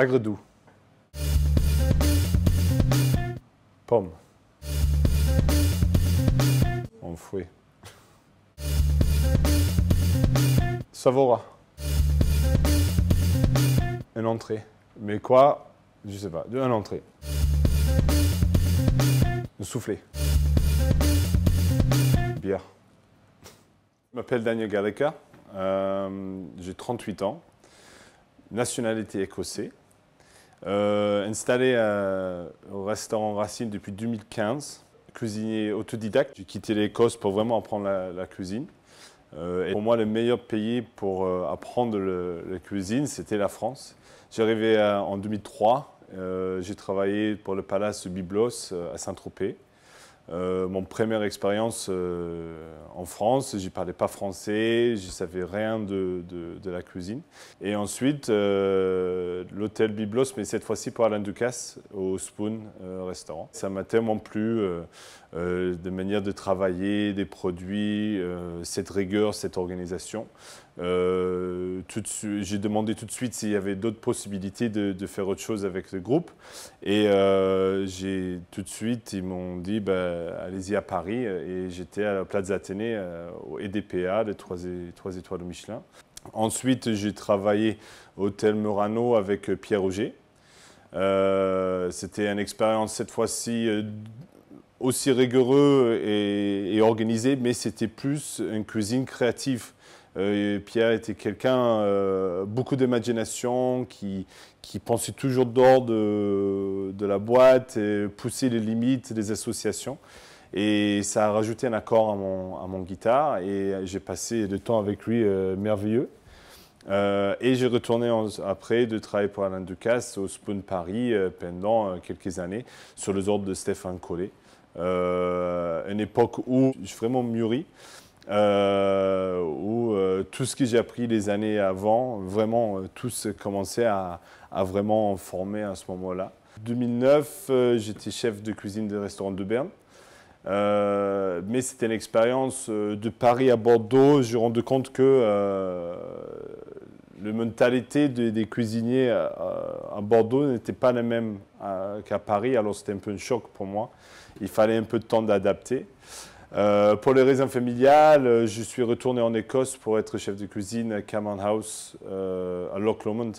Agredou. Pomme. fouet. Savora. Une entrée. Mais quoi Je sais pas. Une entrée. Un soufflé. Bière. Je m'appelle Daniel Gallagher. Euh, j'ai 38 ans. Nationalité écossaise. Euh, installé euh, au restaurant Racine depuis 2015, cuisinier autodidacte. J'ai quitté l'Écosse pour vraiment apprendre la, cuisine. Euh, et pour moi, le meilleur pays pour apprendre la cuisine, c'était la France. J'arrivais en 2003. J'ai travaillé pour le palace Biblos à Saint-Tropez. Euh, mon première expérience euh, en France, je parlais pas français, je ne savais rien de, de, la cuisine. Et ensuite, euh, l'hôtel Biblos, mais cette fois-ci pour Alain Ducasse, au Spoon Restaurant. Ça m'a tellement plu, de manière de travailler, des produits, cette rigueur, cette organisation. Euh, j'ai demandé tout de suite s'il y avait d'autres possibilités de, faire autre chose avec le groupe. Et euh, tout de suite, ils m'ont dit, bah, allez-y à Paris. Et j'étais à la Place Athénée, euh, au EDPA, les 3, étoiles de Michelin. Ensuite, j'ai travaillé au Hôtel Murano avec Pierre Auger. C'était une expérience cette fois-ci aussi rigoureux et, organisée mais c'était plus une cuisine créative. Euh, Pierre était quelqu'un, euh, beaucoup d'imagination, qui, pensait toujours dehors de, la boîte, et poussait les limites des associations. Et ça a rajouté un accord à mon, guitare et j'ai passé des temps avec lui euh, merveilleux. et j'ai retourné après de travailler pour Alain Ducasse au Spoon Paris pendant quelques années sur les ordres de Stéphane Collet. une époque où j'ai vraiment mûri euh, où euh, tout ce que j'ai appris les années avant, vraiment, euh, tout commençait à, à vraiment former à ce moment-là. 2009, euh, j'étais chef de cuisine des restaurants de Berne. mais c'était une expérience de Paris à Bordeaux. Je me rendu compte que euh, la mentalité des, cuisiniers à, à Bordeaux n'était pas la même qu'à Paris. Alors c'était un peu un choc pour moi. Il fallait un peu de temps d'adapter. Euh, pour les raisons familiales, euh, je suis retourné en Écosse pour être chef de cuisine à Cameron House euh, à Loch Lomond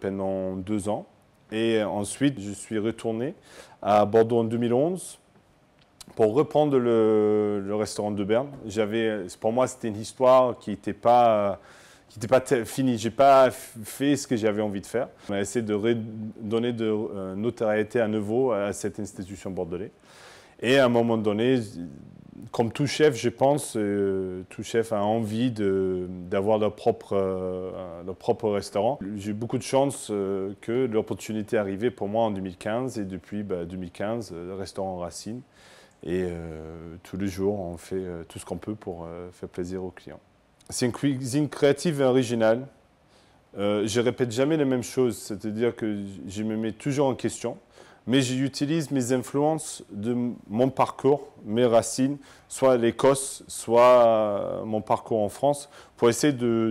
pendant deux ans. Et ensuite, je suis retourné à Bordeaux en 2011 pour reprendre le, restaurant de Berne. pour moi, c'était une histoire qui n'était pas finie. Je pas J'ai pas fait ce que j'avais envie de faire. On a essayé de donner de notoriété à nouveau à cette institution bordelaise. Et à un moment donné, comme tout chef, je pense, euh, tout chef a envie d'avoir leur, propre euh, leur, propre restaurant. J'ai eu beaucoup de chance euh, que l'opportunité est arrivée pour moi en 2015 et depuis 2015, bah, le restaurant Racine. Et tous les jours, on fait tout ce qu'on peut pour faire plaisir aux clients. C'est une cuisine créative et originale. Je je répète jamais les mêmes choses, c'est-à-dire que je me mets toujours en question mais j'utilise mes influences de mon parcours, mes racines, soit l'Écosse, soit euh, mon parcours en France, pour essayer de,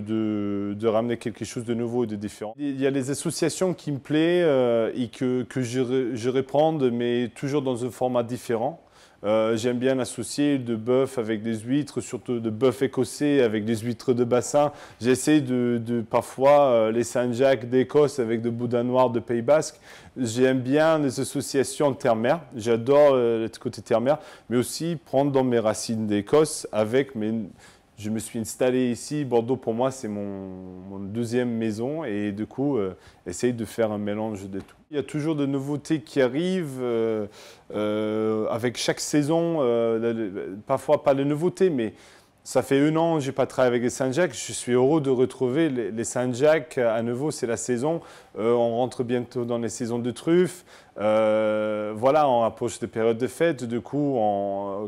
ramener quelque chose de nouveau et de différent. Il y a les associations qui me plaisent euh, et que, je, je reprends, mais toujours dans un format différent. Euh, j'aime bien associer de bœuf avec des huîtres, surtout de bœuf écossais avec des huîtres de bassin. J'essaie de, parfois euh, les Saint-Jacques d'Écosse avec de boudin noir de Pays Basque. J'aime bien les associations terre-mer. J'adore euh, le côté terre-mer, mais aussi prendre dans mes racines d'Écosse avec mes je me suis installé ici. Bordeaux, pour moi, c'est mon, deuxième maison. Et du coup, euh, essaye de faire un mélange de tout. Il y a toujours de nouveautés qui arrivent. Euh, euh, avec chaque saison, parfois pas les nouveautés, mais ça fait un an que je n'ai pas travaillé avec les Saint-Jacques. Je suis heureux de retrouver les Saint-Jacques. À nouveau, c'est la saison. Euh, on rentre bientôt dans les saisons de truffes. Euh, voilà, on approche des périodes de fête. Du coup,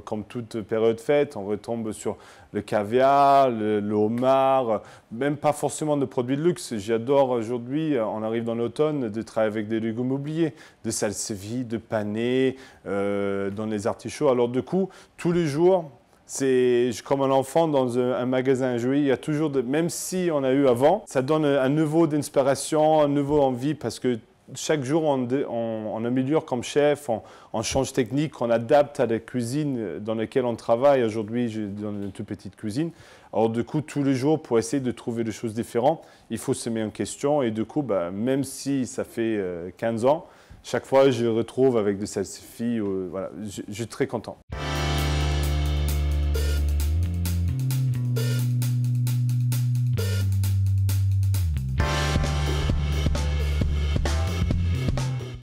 comme toute période de fête, on retombe sur le caviar, le, homard, même pas forcément de produits de luxe. J'adore aujourd'hui, on arrive dans l'automne, de travailler avec des légumes oubliés, de salsevie, de panais, euh, dans les artichauts. Alors, du coup, tous les jours, c'est comme un enfant dans un, magasin Il y a toujours, même si on a eu avant, ça donne un nouveau d'inspiration, un nouveau envie parce que chaque jour, on, améliore comme chef, on, change technique, on adapte à la cuisine dans laquelle on travaille. Aujourd'hui, j'ai dans une toute petite cuisine. Alors, du coup, tous les jours, pour essayer de trouver des choses différentes, il faut se mettre en question. Et du coup, bah, même si ça fait 15 euh, ans, chaque fois, je retrouve avec de salsifies. fille voilà, je suis très content.